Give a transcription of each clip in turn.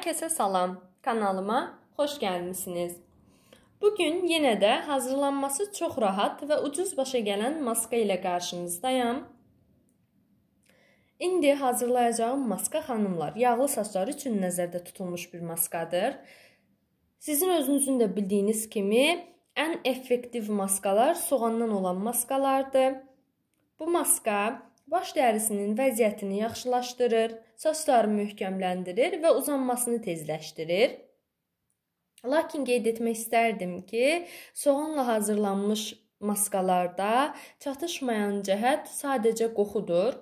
Herkese salam. Kanalıma xoş gəlmisiniz. Bu gün yenə də hazırlanması çox rahat və ucuz başa gələn maska ilə qarşınızdayam. İndi hazırlayacağım maska xanımlar, yağlı saçlar üçün nəzərdə tutulmuş bir maskadır. Sizin özünüzün də bildiyiniz kimi, ən effektiv maskalar soğandan olan maskalardır. Bu maska baş dərisinin vəziyyətini yaxşılaşdırır, saçları möhkəmləndirir və uzanmasını tezləşdirir. Lakin qeyd etmək istərdim ki, soğanla hazırlanmış maskalarda çatışmayan cəhət sadəcə qoxudur.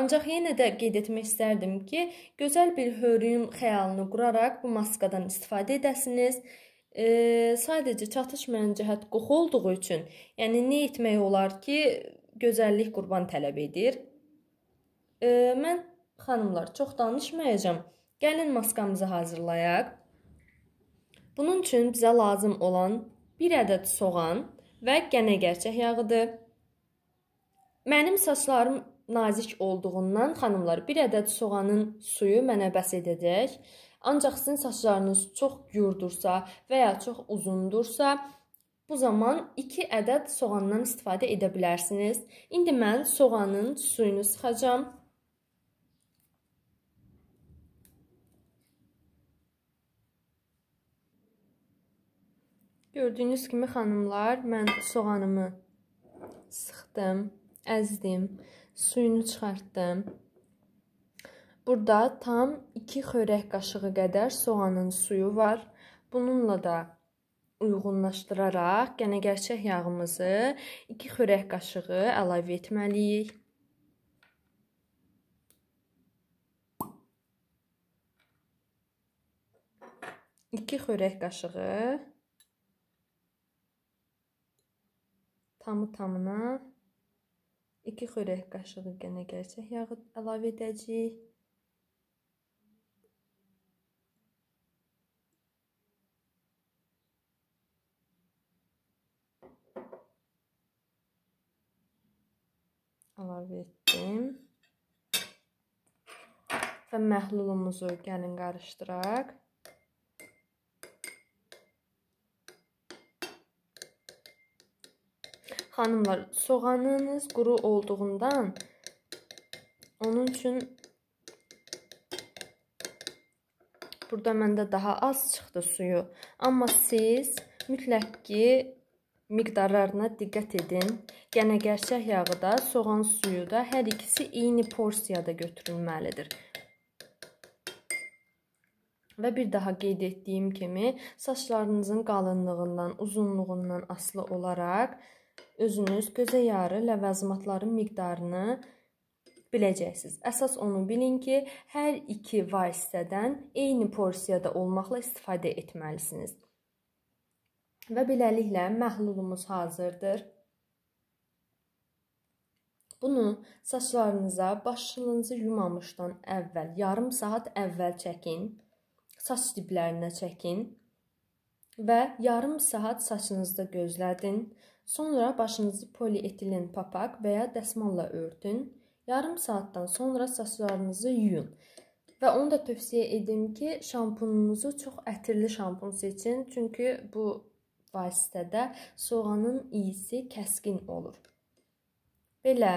Ancaq yenə də qeyd etmək istərdim ki, gözəl bir hörüyün xəyalını quraraq bu maskadan istifadə edəsiniz. E, sadəcə çatışmayan cəhət qoxu olduğu üçün, yəni nə etmək olar ki, gözəllik qurban tələb edir. E, mən xanımlar çox danışmayacağam. Gəlin maskamızı hazırlayaq. Bunun üçün bizə lazım olan bir ədəd soğan və qənə gərçək yağıdır. Mənim saçlarım nazik olduğundan xanımlar bir ədəd soğanın suyu mənə bəs edəcək. Ancaq sizin saçlarınız çox gürdürsə və ya çox uzundursa, Bu zaman 2 ədəd soğandan istifadə edə bilərsiniz. İndi mən soğanın suyunu sıxacağam. Gördüyünüz kimi xanımlar, mən soğanımı sıxdım, əzdim, suyunu çıxartdım. Burada tam 2 xörək qaşığı qədər soğanın suyu var. Bununla da uyğunlaşdıraraq qənə yəni gərçək yağımızı 2 xörək qaşığı əlavə etməliyik. İki xörək qaşığı tamı tamına 2 xörək qaşığı qənə gərçək yağı əlavə edəcəyik. əlavə etdim. Və məhlulumuzu gəlin qarışdıraq. Xanımlar, soğanınız quru olduğundan onun üçün burada məndə daha az çıxdı suyu. Amma siz mütləq ki miqdarlarına diqqət edin. Qənəgərçək yağı da, soğan suyu da hər ikisi eyni porsiyada götürülməlidir. Və bir daha qeyd etdiyim kimi, saçlarınızın qalınlığından, uzunluğundan asılı olaraq özünüz gözə yarı ləvazimatların miqdarını biləcəksiniz. Əsas onu bilin ki, hər iki vasitədən eyni porsiyada olmaqla istifadə etməlisiniz və beləliklə məhlulumuz hazırdır. Bunu saçlarınıza başınızı yumamışdan əvvəl, yarım saat əvvəl çəkin. Saç diblərinə çəkin və yarım saat saçınızda gözlədin. Sonra başınızı polietilen papaq və ya dəsmalla örtün. Yarım saatdan sonra saçlarınızı yuyun. Və onu da tövsiyə edim ki, şampununuzu çox ətirli şampun seçin, çünki bu vasitədə soğanın iyisi kəskin olur. Belə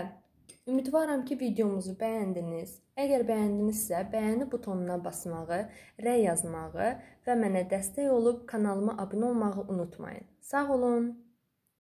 Ümidvaram ki, videomuzu bəyəndiniz. Əgər bəyəndinizsə, bəyəni butonuna basmağı, rəy yazmağı və mənə dəstək olub kanalıma abunə olmağı unutmayın. Sağ olun.